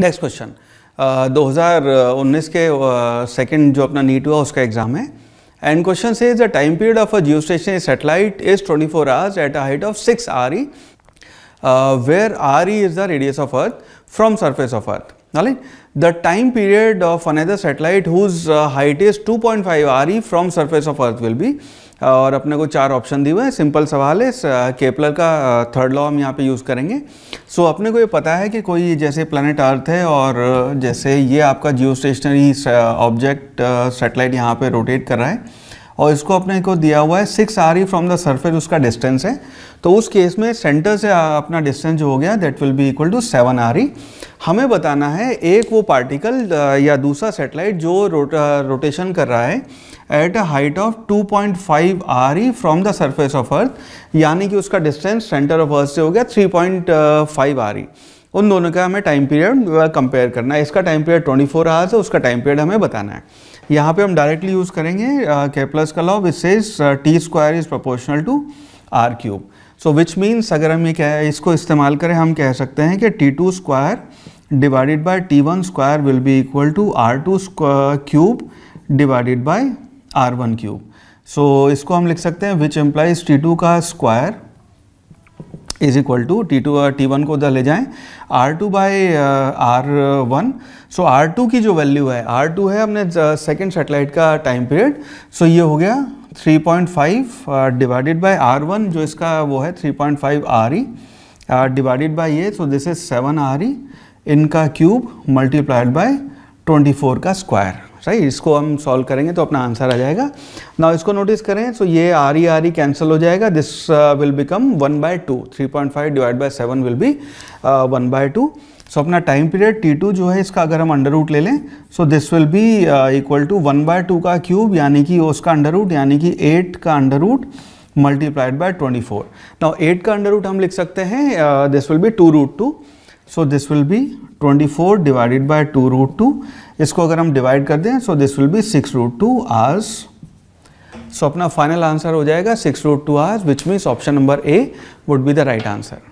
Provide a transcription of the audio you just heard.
next question 2019 के second uh, जो अपना नीट हुआ उसका एग्जाम है एंड क्वेश्चन से the time period of a geo station satellite is 24 hours at a height of 6 R E where R E is the radius of earth from surface of earth the time period of another satellite whose height is two point five R E from surface of earth will be और अपने को चार option दिए हुए हैं simple सवाल है Kepler का थर्ड लॉ हम यहाँ पे यूज़ करेंगे सो अपने को ये पता है कि कोई जैसे प्लानट अर्थ है और जैसे ये आपका जियो स्टेशनरी ऑब्जेक्ट सेटेलाइट यहाँ पे रोटेट कर रहा है और इसको अपने को दिया हुआ है six R E from the surface उसका डिस्टेंस है तो उस केस में सेंटर से अपना डिस्टेंस जो हो गया that will be equal to seven R E हमें बताना है एक वो पार्टिकल या दूसरा सेटेलाइट जो रोट, रोटेशन कर रहा है at a height of 2.5 point R E from the surface of earth यानी कि उसका डिस्टेंस सेंटर ऑफ अर्थ से हो गया 3.5 पॉइंट आर ई उन दोनों का हमें टाइम पीरियड कंपेयर करना है इसका टाइम पीरियड 24 फोर आवर्स है उसका टाइम पीरियड हमें बताना है यहाँ पे हम डायरेक्टली यूज़ करेंगे के प्लस का law which is T square is proportional to R cube so which means अगर हम ये कह इसको इस्तेमाल करें हम कह सकते हैं कि T two square divided by T one square will be equal to R two cube divided by R one cube so इसको हम लिख सकते हैं विच एम्प्लाइज टी टू का square is equal to T two T one को उधर ले जाएं R two by R one so R two की जो वैल्यू है आर टू है हमने सेकेंड uh, सेटेलाइट का टाइम पीरियड सो ये हो गया 3.5 डिवाइडेड बाय आर वन जो इसका वो है 3.5 point R E divided by ये so this is seven R E इनका क्यूब मल्टीप्लाइड बाय 24 का स्क्वायर राइट इसको हम सॉल्व करेंगे तो अपना आंसर आ जाएगा नाउ इसको नोटिस करें सो ये R E R E cancel हो जाएगा this will become one by two three point five divide by seven will be one by two so अपना टाइम पीरियड टी टू जो है इसका अगर हम अंडर रूट ले लें so this will be equal to one by two का cube यानी कि उसका अंडर रूट यानी कि एट का under root multiplied by twenty four now eight का अंडर रूट हम लिख सकते हैं this will be two root two so this will be twenty four divided by two root two इसको अगर हम डिवाइड कर दें so this will be six root two hours सो अपना फाइनल आंसर हो जाएगा six root two hours which means option number A would be the right answer